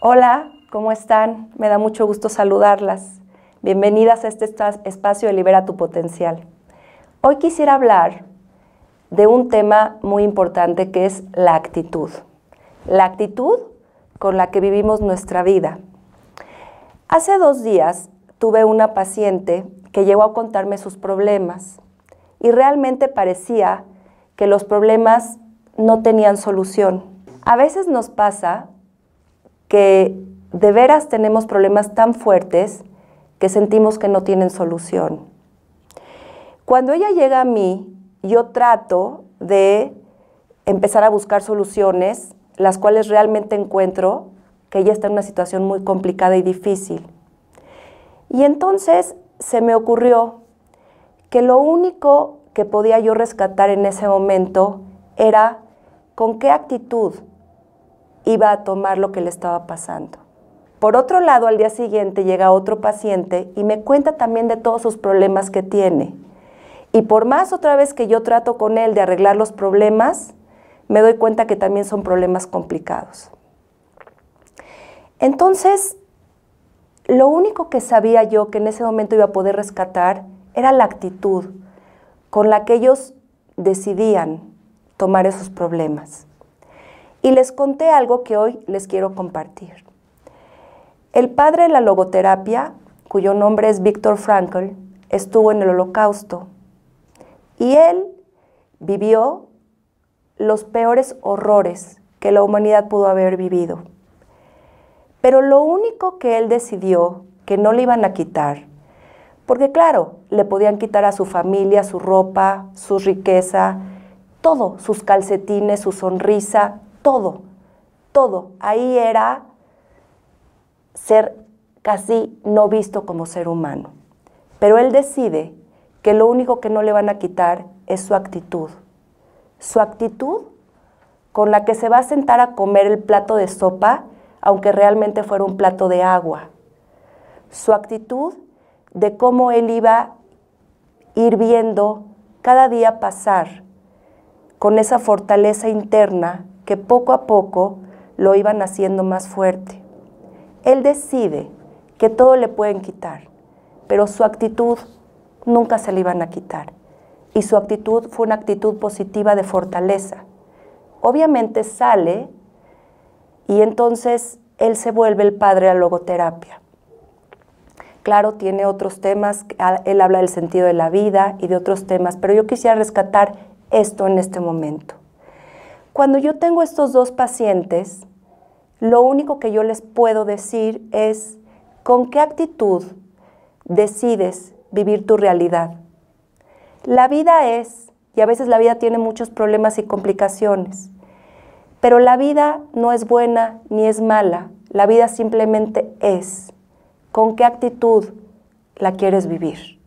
Hola, ¿cómo están? Me da mucho gusto saludarlas. Bienvenidas a este espacio de Libera tu Potencial. Hoy quisiera hablar de un tema muy importante que es la actitud. La actitud con la que vivimos nuestra vida. Hace dos días tuve una paciente que llegó a contarme sus problemas y realmente parecía que los problemas no tenían solución. A veces nos pasa que de veras tenemos problemas tan fuertes que sentimos que no tienen solución. Cuando ella llega a mí, yo trato de empezar a buscar soluciones, las cuales realmente encuentro que ella está en una situación muy complicada y difícil. Y entonces se me ocurrió que lo único que podía yo rescatar en ese momento era con qué actitud iba a tomar lo que le estaba pasando. Por otro lado, al día siguiente llega otro paciente y me cuenta también de todos sus problemas que tiene. Y por más otra vez que yo trato con él de arreglar los problemas, me doy cuenta que también son problemas complicados. Entonces, lo único que sabía yo que en ese momento iba a poder rescatar era la actitud con la que ellos decidían tomar esos problemas. Y les conté algo que hoy les quiero compartir. El padre de la logoterapia, cuyo nombre es Víctor Frankl, estuvo en el holocausto y él vivió los peores horrores que la humanidad pudo haber vivido. Pero lo único que él decidió que no le iban a quitar, porque claro, le podían quitar a su familia, su ropa, su riqueza, todo, sus calcetines, su sonrisa, todo, todo. Ahí era ser casi no visto como ser humano. Pero él decide que lo único que no le van a quitar es su actitud. Su actitud con la que se va a sentar a comer el plato de sopa, aunque realmente fuera un plato de agua. Su actitud de cómo él iba ir viendo cada día pasar con esa fortaleza interna que poco a poco lo iban haciendo más fuerte. Él decide que todo le pueden quitar, pero su actitud nunca se le iban a quitar. Y su actitud fue una actitud positiva de fortaleza. Obviamente sale y entonces él se vuelve el padre a logoterapia. Claro, tiene otros temas, él habla del sentido de la vida y de otros temas, pero yo quisiera rescatar esto en este momento. Cuando yo tengo estos dos pacientes, lo único que yo les puedo decir es con qué actitud decides vivir tu realidad. La vida es, y a veces la vida tiene muchos problemas y complicaciones, pero la vida no es buena ni es mala, la vida simplemente es. ¿Con qué actitud la quieres vivir?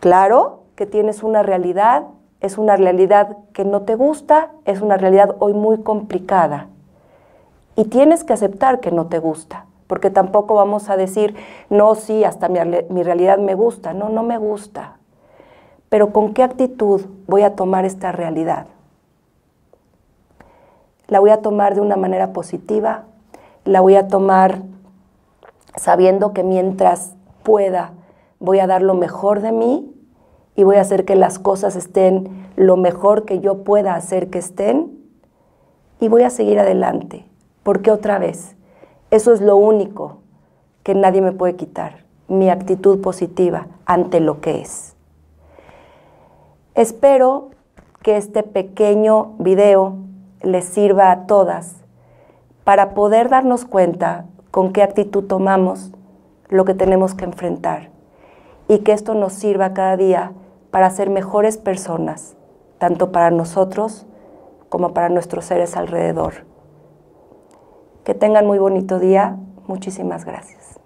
Claro que tienes una realidad es una realidad que no te gusta, es una realidad hoy muy complicada. Y tienes que aceptar que no te gusta, porque tampoco vamos a decir, no, sí, hasta mi, mi realidad me gusta, no, no me gusta. Pero ¿con qué actitud voy a tomar esta realidad? La voy a tomar de una manera positiva, la voy a tomar sabiendo que mientras pueda voy a dar lo mejor de mí y voy a hacer que las cosas estén lo mejor que yo pueda hacer que estén y voy a seguir adelante. Porque otra vez, eso es lo único que nadie me puede quitar, mi actitud positiva ante lo que es. Espero que este pequeño video les sirva a todas para poder darnos cuenta con qué actitud tomamos lo que tenemos que enfrentar y que esto nos sirva cada día para ser mejores personas, tanto para nosotros como para nuestros seres alrededor. Que tengan muy bonito día. Muchísimas gracias.